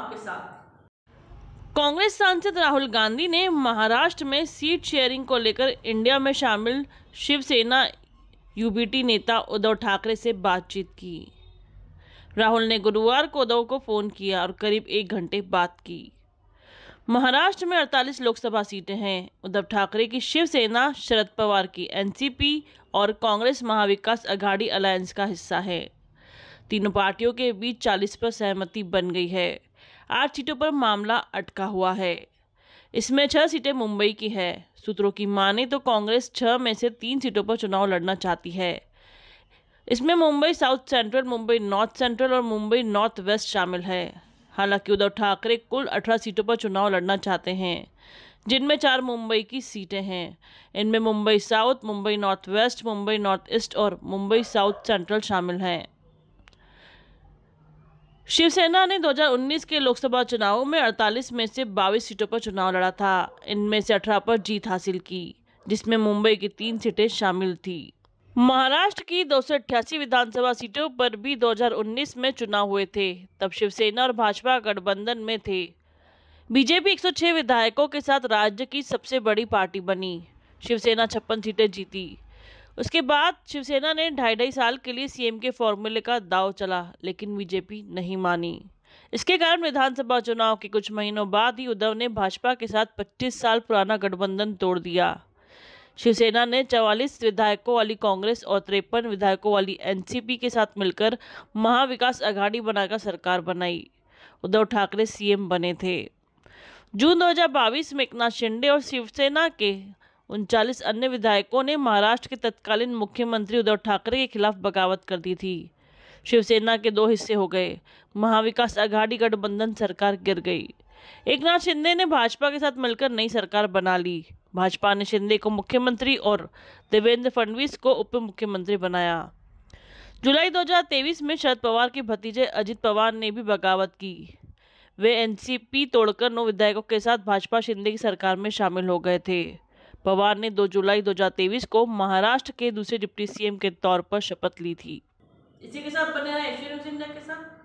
आपके साथ कांग्रेस सांसद राहुल गांधी ने महाराष्ट्र में सीट शेयरिंग को लेकर इंडिया में शामिल शिवसेना यूबीटी नेता उद्धव ठाकरे से बातचीत की राहुल ने गुरुवार को उद्धव को फ़ोन किया और करीब एक घंटे बात की महाराष्ट्र में 48 लोकसभा सीटें हैं उद्धव ठाकरे की शिवसेना शरद पवार की एनसीपी और कांग्रेस महाविकास अघाड़ी अलायंस का हिस्सा है तीनों पार्टियों के बीच 40 पर सहमति बन गई है आठ सीटों पर मामला अटका हुआ है इसमें छह सीटें मुंबई की है सूत्रों की माने तो कांग्रेस छह में से तीन सीटों पर चुनाव लड़ना चाहती है इसमें Mumbai south central Mumbai north central और मुंबई नॉर्थ वेस्ट शामिल है हालांकि उद्धव ठाकरे कुल अठारह सीटों पर चुनाव लड़ना चाहते हैं जिनमें चार मुंबई की सीटें हैं इनमें Mumbai south Mumbai north west Mumbai north east और मुंबई साउथ सेंट्रल शामिल हैं शिवसेना ने 2019 के लोकसभा चुनावों में 48 में से 22 सीटों पर चुनाव लड़ा था इनमें से 18 पर जीत हासिल की जिसमें मुंबई की तीन सीटें शामिल थी महाराष्ट्र की दो विधानसभा सीटों पर भी 2019 में चुनाव हुए थे तब शिवसेना और भाजपा गठबंधन में थे बीजेपी 106 विधायकों के साथ राज्य की सबसे बड़ी पार्टी बनी शिवसेना छप्पन सीटें जीती उसके बाद शिवसेना ने ढाई ढाई साल के लिए सीएम के फॉर्मूले का दाव चला लेकिन बीजेपी नहीं मानी इसके कारण विधानसभा चुनाव के कुछ महीनों बाद ही उद्धव ने भाजपा के साथ 25 साल पुराना गठबंधन तोड़ दिया शिवसेना ने 44 विधायकों वाली कांग्रेस और तिरपन विधायकों वाली एनसीपी के साथ मिलकर महाविकास अघाड़ी बनाकर सरकार बनाई उद्धव ठाकरे सीएम बने थे जून 2022 में एक नाथ शिंदे और शिवसेना के उनचालीस अन्य विधायकों ने महाराष्ट्र के तत्कालीन मुख्यमंत्री उद्धव ठाकरे के खिलाफ बगावत कर दी थी शिवसेना के दो हिस्से हो गए महाविकास आघाड़ी गठबंधन सरकार गिर गई एक नाथ शिंदे ने भाजपा के साथ मिलकर नई सरकार बना ली भाजपा ने शिंदे को मुख्यमंत्री और देवेंद्र फडणवीस को उप मुख्यमंत्री बनाया जुलाई 2023 में शरद पवार के भतीजे अजित पवार ने भी बगावत की वे एनसीपी तोड़कर नौ विधायकों के साथ भाजपा शिंदे की सरकार में शामिल हो गए थे पवार ने 2 जुलाई 2023 को महाराष्ट्र के दूसरे डिप्टी सीएम के तौर पर शपथ ली थी इसी के साथ बने रहे के साथ